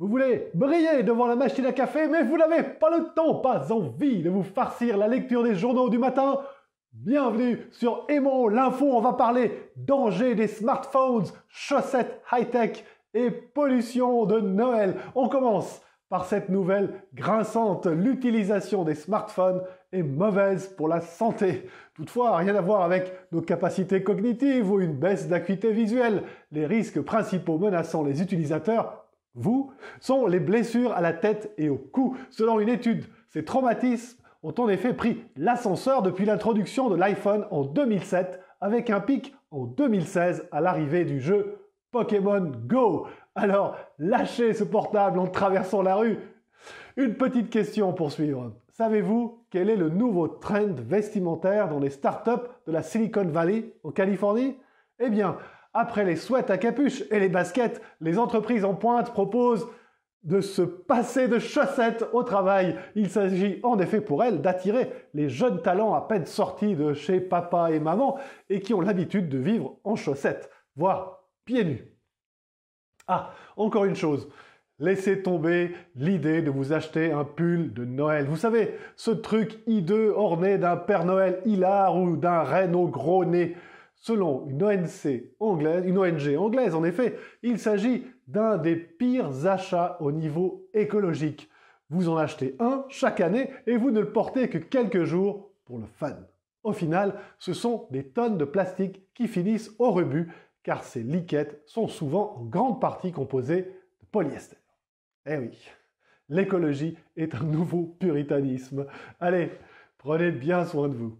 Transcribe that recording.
Vous voulez briller devant la machine à café, mais vous n'avez pas le temps, pas envie de vous farcir la lecture des journaux du matin Bienvenue sur Emo, l'info, on va parler danger des smartphones, chaussettes high-tech et pollution de Noël. On commence par cette nouvelle grinçante, l'utilisation des smartphones est mauvaise pour la santé. Toutefois, rien à voir avec nos capacités cognitives ou une baisse d'acuité visuelle. Les risques principaux menaçant les utilisateurs vous sont les blessures à la tête et au cou. Selon une étude, ces traumatismes ont en effet pris l'ascenseur depuis l'introduction de l'iPhone en 2007, avec un pic en 2016 à l'arrivée du jeu Pokémon Go. Alors, lâchez ce portable en traversant la rue. Une petite question pour suivre. Savez-vous quel est le nouveau trend vestimentaire dans les startups de la Silicon Valley en Californie Eh bien, après les sweats à capuche et les baskets, les entreprises en pointe proposent de se passer de chaussettes au travail. Il s'agit en effet pour elles d'attirer les jeunes talents à peine sortis de chez papa et maman et qui ont l'habitude de vivre en chaussettes, voire pieds nus. Ah, encore une chose. Laissez tomber l'idée de vous acheter un pull de Noël. Vous savez, ce truc hideux orné d'un Père Noël hilar ou d'un renne gros nez selon une ONG anglaise, en effet, il s'agit d'un des pires achats au niveau écologique. Vous en achetez un chaque année et vous ne le portez que quelques jours pour le fun. Au final, ce sont des tonnes de plastique qui finissent au rebut car ces liquettes sont souvent en grande partie composées de polyester. Eh oui, l'écologie est un nouveau puritanisme. Allez, prenez bien soin de vous.